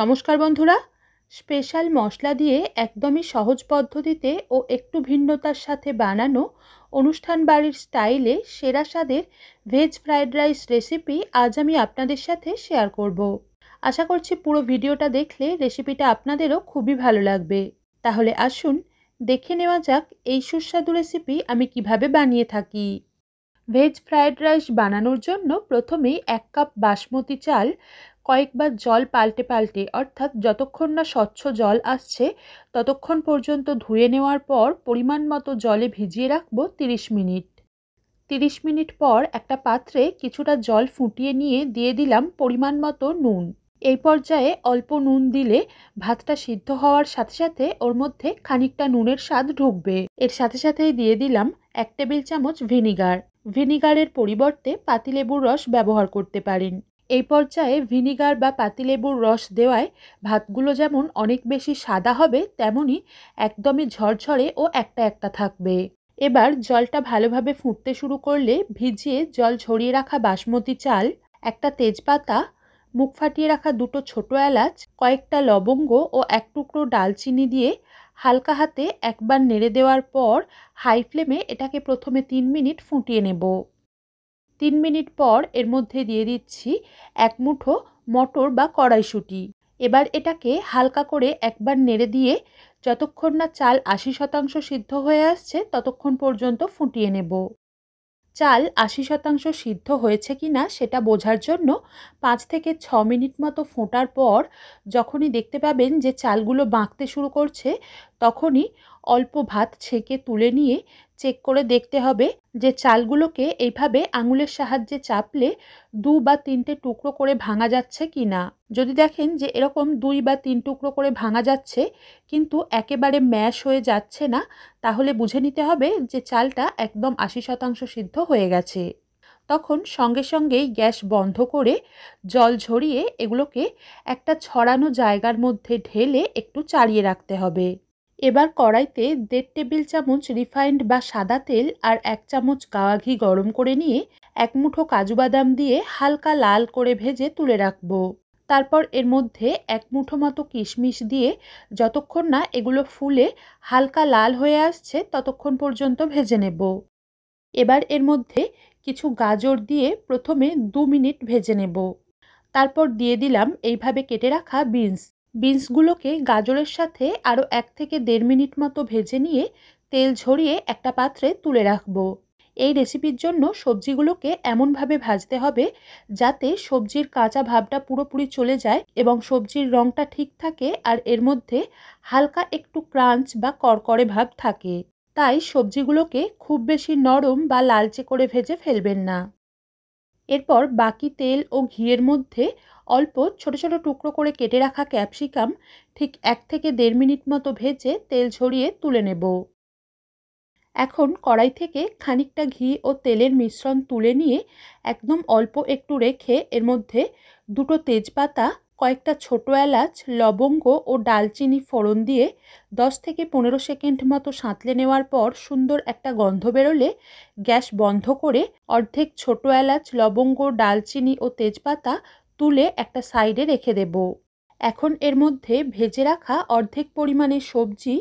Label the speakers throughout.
Speaker 1: নমস্কার বন্ধুরা স্পেশাল মশলা দিয়ে একদমই সহজ পদ্ধতিতে ও একটু ভিন্নতার সাথে বানানো অনুষ্ঠান বাড়ির স্টাইলে সেরা স্বাদের ভেজ ফ্রায়েড রাইস রেসিপি আজ আমি আপনাদের সাথে শেয়ার করব। আশা করছি পুরো ভিডিওটা দেখলে রেসিপিটা আপনাদেরও খুবই ভালো লাগবে তাহলে আসুন দেখে নেওয়া যাক এই সুস্বাদু রেসিপি আমি কিভাবে বানিয়ে থাকি ভেজ ফ্রায়েড রাইস বানানোর জন্য প্রথমেই এক কাপ বাসমতি চাল কয়েকবার জল পাল্টে পাল্টে অর্থাৎ যতক্ষণ না স্বচ্ছ জল আসছে ততক্ষণ পর্যন্ত ধুয়ে নেওয়ার পর পরিমাণ মতো জলে ভিজিয়ে রাখবো তিরিশ মিনিট তিরিশ মিনিট পর একটা পাত্রে কিছুটা জল ফুটিয়ে নিয়ে দিয়ে দিলাম পরিমাণ মতো নুন এই পর্যায়ে অল্প নুন দিলে ভাতটা সিদ্ধ হওয়ার সাথে সাথে ওর মধ্যে খানিকটা নুনের স্বাদ ঢুকবে এর সাথে সাথেই দিয়ে দিলাম এক টেবিল চামচ ভিনিগার ভিনিগারের পরিবর্তে পাতিলেবুর রস ব্যবহার করতে পারেন এই পর্যায়ে ভিনিগার বা পাতিলেবুর রস দেওয়ায় ভাতগুলো যেমন অনেক বেশি সাদা হবে তেমনই একদমই ঝরঝরে ও একটা একটা থাকবে এবার জলটা ভালোভাবে ফুটতে শুরু করলে ভিজিয়ে জল ঝরিয়ে রাখা বাসমতি চাল একটা তেজপাতা মুখ ফাটিয়ে রাখা দুটো ছোট এলাচ কয়েকটা লবঙ্গ ও এক টুকরো ডালচিনি দিয়ে হালকা হাতে একবার নেড়ে দেওয়ার পর হাই ফ্লেমে এটাকে প্রথমে তিন মিনিট ফুটিয়ে নেব তিন মিনিট পর এর মধ্যে দিয়ে দিচ্ছি এক মুঠো মটর বা কড়াইশুঁটি এবার এটাকে হালকা করে একবার নেড়ে দিয়ে যতক্ষণ না চাল আশি শতাংশ সিদ্ধ হয়ে আসছে ততক্ষণ পর্যন্ত ফুটিয়ে নেব চাল আশি শতাংশ সিদ্ধ হয়েছে কি না সেটা বোঝার জন্য পাঁচ থেকে ছ মিনিট মতো ফোঁটার পর যখনই দেখতে পাবেন যে চালগুলো বাঁকতে শুরু করছে তখনই অল্প ভাত ছেঁকে তুলে নিয়ে চেক করে দেখতে হবে যে চালগুলোকে এইভাবে আঙুলের সাহায্যে চাপলে দু বা তিনটে টুকরো করে ভাঙা যাচ্ছে কি না যদি দেখেন যে এরকম দুই বা তিন টুকরো করে ভাঙা যাচ্ছে কিন্তু একেবারে ম্যাশ হয়ে যাচ্ছে না তাহলে বুঝে নিতে হবে যে চালটা একদম আশি শতাংশ সিদ্ধ হয়ে গেছে তখন সঙ্গে সঙ্গেই গ্যাস বন্ধ করে জল ঝরিয়ে এগুলোকে একটা ছড়ানো জায়গার মধ্যে ঢেলে একটু চাড়িয়ে রাখতে হবে এবার কড়াইতে দেড় টেবিল চামচ রিফাইন্ড বা সাদা তেল আর এক চামচ গাওয়া ঘি গরম করে নিয়ে এক মুঠো কাজু বাদাম দিয়ে হালকা লাল করে ভেজে তুলে রাখবো তারপর এর মধ্যে এক মুঠো মতো কিশমিশ দিয়ে যতক্ষণ না এগুলো ফুলে হালকা লাল হয়ে আসছে ততক্ষণ পর্যন্ত ভেজে নেব এবার এর মধ্যে কিছু গাজর দিয়ে প্রথমে দু মিনিট ভেজে নেব তারপর দিয়ে দিলাম এইভাবে কেটে রাখা বিনস বিনসগুলোকে গাজরের সাথে আরও এক থেকে দেড় মিনিট মতো ভেজে নিয়ে তেল ঝরিয়ে একটা পাত্রে তুলে রাখবো এই রেসিপির জন্য সবজিগুলোকে এমনভাবে ভাজতে হবে যাতে সবজির কাঁচা ভাবটা পুরোপুরি চলে যায় এবং সবজির রঙটা ঠিক থাকে আর এর মধ্যে হালকা একটু ক্রাঞ্চ বা করকরে ভাব থাকে তাই সবজিগুলোকে খুব বেশি নরম বা লালচে করে ভেজে ফেলবেন না এরপর বাকি তেল ও ঘিয়ের মধ্যে অল্প ছোট ছোট টুকরো করে কেটে রাখা ক্যাপসিকাম ঠিক এক থেকে দেড় মিনিট মতো ভেজে তেল ঝরিয়ে তুলে নেব এখন কড়াই থেকে খানিকটা ঘি ও তেলের মিশ্রণ তুলে নিয়ে একদম অল্প একটু রেখে এর মধ্যে দুটো তেজপাতা কয়েকটা ছোট এলাচ লবঙ্গ ও ডালচিনি ফোড়ন দিয়ে দশ থেকে পনেরো সেকেন্ড মতো সাঁতলে নেওয়ার পর সুন্দর একটা গন্ধ বেরোলে গ্যাস বন্ধ করে অর্ধেক ছোট এলাচ লবঙ্গ ডালচিনি ও তেজপাতা তুলে একটা সাইডে রেখে দেব এখন এর মধ্যে ভেজে রাখা অর্ধেক পরিমাণে সবজি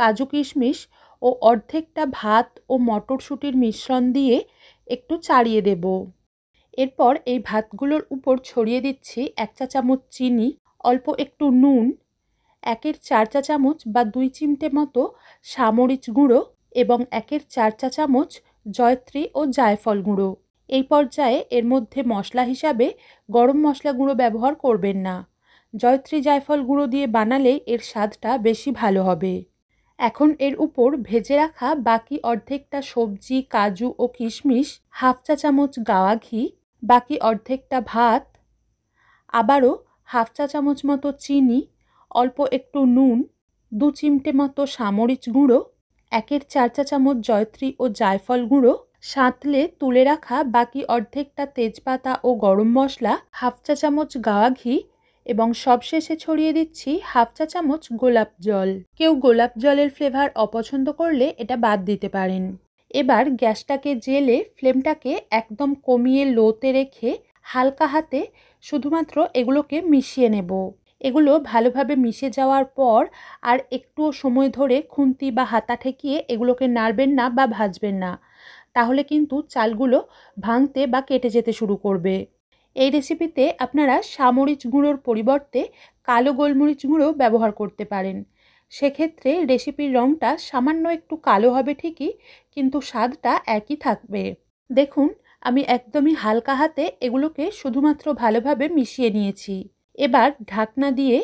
Speaker 1: কাজু কিশমিশ ও অর্ধেকটা ভাত ও মটরশুঁটির মিশ্রণ দিয়ে একটু চাড়িয়ে দেবো এরপর এই ভাতগুলোর উপর ছড়িয়ে দিচ্ছি এক চা চামচ চিনি অল্প একটু নুন একের চার চা চামচ বা দুই চিমটে মতো সামরিচ গুঁড়ো এবং একের চার চা চামচ জয়ত্রী ও জায়ফল গুঁড়ো এই পর্যায়ে এর মধ্যে মশলা হিসাবে গরম মশলা গুঁড়ো ব্যবহার করবেন না জয়ত্রী জায়ফল গুঁড়ো দিয়ে বানালে এর স্বাদটা বেশি ভালো হবে এখন এর উপর ভেজে রাখা বাকি অর্ধেকটা সবজি কাজু ও কিশমিশ হাফ চা চামচ গাওয়া ঘি বাকি অর্ধেকটা ভাত আবারও হাফ চা চামচ মতো চিনি অল্প একটু নুন দু চিমটে মতো সামরিচ গুঁড়ো একের চার চা চামচ জয়ত্রী ও জায়ফল গুঁড়ো সাঁতলে তুলে রাখা বাকি অর্ধেকটা তেজপাতা ও গরম মশলা হাফ চা চামচ গাওয়া ঘি এবং সবশেষে ছড়িয়ে দিচ্ছি হাফ চা চামচ গোলাপ জল কেউ গোলাপ জলের ফ্লেভার অপছন্দ করলে এটা বাদ দিতে পারেন এবার গ্যাসটাকে জেলে ফ্লেমটাকে একদম কমিয়ে লোতে রেখে হালকা হাতে শুধুমাত্র এগুলোকে মিশিয়ে নেব এগুলো ভালোভাবে মিশে যাওয়ার পর আর একটু সময় ধরে খুন্তি বা হাতা ঠেকিয়ে এগুলোকে নাড়বেন না বা ভাজবেন না তাহলে কিন্তু চালগুলো ভাঙতে বা কেটে যেতে শুরু করবে এই রেসিপিতে আপনারা সামরিচ গুঁড়োর পরিবর্তে কালো গোলমরিচ গুঁড়ো ব্যবহার করতে পারেন সেক্ষেত্রে রেসিপির রঙটা সামান্য একটু কালো হবে ঠিকই কিন্তু স্বাদটা একই থাকবে দেখুন আমি একদমই হালকা হাতে এগুলোকে শুধুমাত্র ভালোভাবে মিশিয়ে নিয়েছি এবার ঢাকনা দিয়ে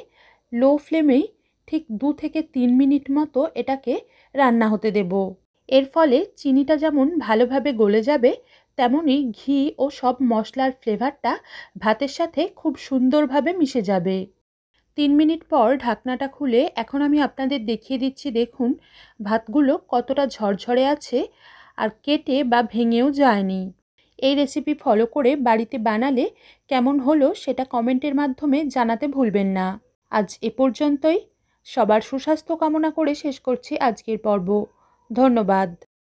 Speaker 1: লো ফ্লেমেই ঠিক দু থেকে তিন মিনিট মতো এটাকে রান্না হতে দেব এর ফলে চিনিটা যেমন ভালোভাবে গলে যাবে তেমনই ঘি ও সব মশলার ফ্লেভারটা ভাতের সাথে খুব সুন্দরভাবে মিশে যাবে তিন মিনিট পর ঢাকনাটা খুলে এখন আমি আপনাদের দেখিয়ে দিচ্ছি দেখুন ভাতগুলো কতটা ঝরঝরে আছে আর কেটে বা ভেঙেও যায়নি এই রেসিপি ফলো করে বাড়িতে বানালে কেমন হলো সেটা কমেন্টের মাধ্যমে জানাতে ভুলবেন না আজ এ পর্যন্তই সবার সুস্বাস্থ্য কামনা করে শেষ করছি আজকের পর্ব ধন্যবাদ